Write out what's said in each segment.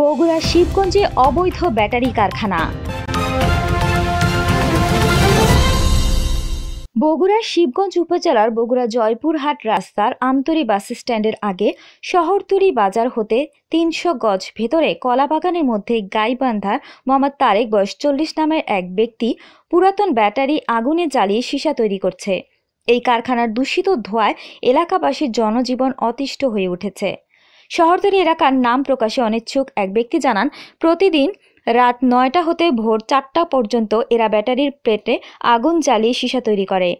বগুড়া শিবগঞ্জে অবৈধ ব্যাটারি কারখানা বগুড়ার শিবগঞ্জ উপজেলার বগুড়া জয়পুরহাট রাস্তার আমতরি বাস স্ট্যান্ডের আগে শহরতুরি বাজার হতে তিনশো গজ ভেতরে কলাবাগানের মধ্যে গাইবান্ধার মোহাম্মদ তারেক বয়স চল্লিশ নামের এক ব্যক্তি পুরাতন ব্যাটারি আগুনে জ্বালিয়ে সীসা তৈরি করছে এই কারখানার দূষিত ধোঁয়ায় এলাকাবাসীর জনজীবন অতিষ্ঠ হয়ে উঠেছে শহরতলি এলাকার নাম প্রকাশে অনিচ্ছুক এক ব্যক্তি জানান প্রতিদিন রাত নয়টা হতে ভোর চারটা পর্যন্ত এরা ব্যাটারির প্লেটে আগুন জ্বালিয়ে সীসা তৈরি করে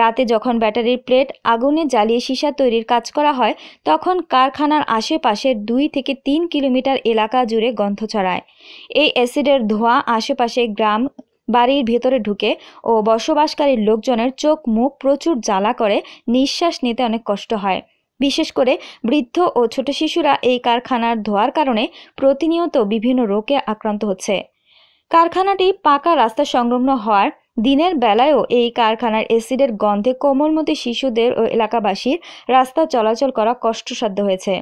রাতে যখন ব্যাটারির প্লেট আগুনে জ্বালিয়ে সীসা তৈরির কাজ করা হয় তখন কারখানার আশেপাশে দুই থেকে তিন কিলোমিটার এলাকা জুড়ে গন্ধ ছড়ায় এই অ্যাসিডের ধোঁয়া আশেপাশে গ্রাম বাড়ির ভেতরে ঢুকে ও বসবাসকারী লোকজনের চোখ মুখ প্রচুর জ্বালা করে নিঃশ্বাস নিতে অনেক কষ্ট হয় বিশেষ করে বৃদ্ধ ও ছোট শিশুরা এই কারখানার ধোয়ার কারণে প্রতিনিয়ত বিভিন্ন রোগে আক্রান্ত হচ্ছে কারখানাটি পাকা রাস্তা সংলগ্ন হওয়ার দিনের বেলায়ও এই কারখানার এসিডের গন্ধে কোমলমতি শিশুদের ও এলাকাবাসীর রাস্তা চলাচল করা কষ্টসাধ্য হয়েছে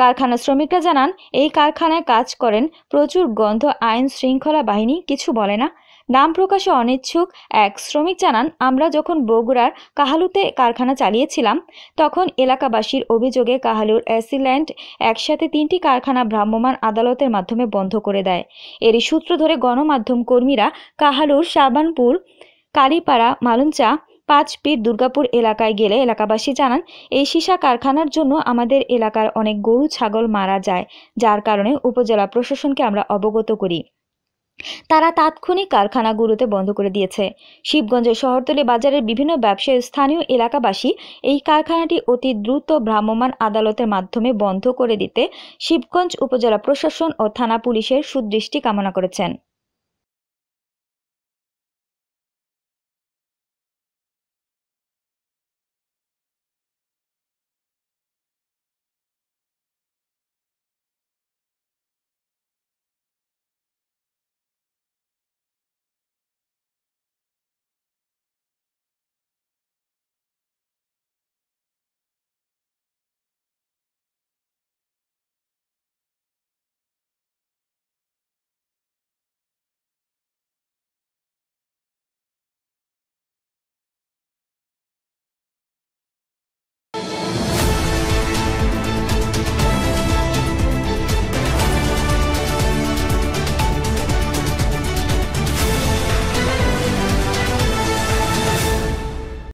কারখানা শ্রমিকরা জানান এই কারখানায় কাজ করেন প্রচুর গন্ধ আইন শৃঙ্খলা বাহিনী কিছু বলে না নাম প্রকাশে অনিচ্ছুক এক শ্রমিক জানান আমরা যখন বগুড়ার কাহালুতে কারখানা চালিয়েছিলাম তখন এলাকাবাসীর অভিযোগে কাহালুর অ্যাসিল্যান্ড একসাথে তিনটি কারখানা ভ্রাম্যমাণ আদালতের মাধ্যমে বন্ধ করে দেয় এরই সূত্র ধরে গণমাধ্যম কর্মীরা কাহালুর সাবানপুর কালীপাড়া মালুঞ্চা পাঁচ দুর্গাপুর এলাকায় গেলে এলাকাবাসী জানান এই সীসা কারখানার জন্য আমাদের এলাকার অনেক গরু ছাগল মারা যায় যার কারণে উপজেলা প্রশাসনকে আমরা অবগত করি তারা তাৎক্ষণিক কারখানাগুলোতে বন্ধ করে দিয়েছে শিবগঞ্জের শহরতলি বাজারের বিভিন্ন ব্যবসায়ী স্থানীয় এলাকাবাসী এই কারখানাটি অতি দ্রুত ভ্রাম্যমাণ আদালতের মাধ্যমে বন্ধ করে দিতে শিবগঞ্জ উপজেলা প্রশাসন ও থানা পুলিশের সুদৃষ্টি কামনা করেছেন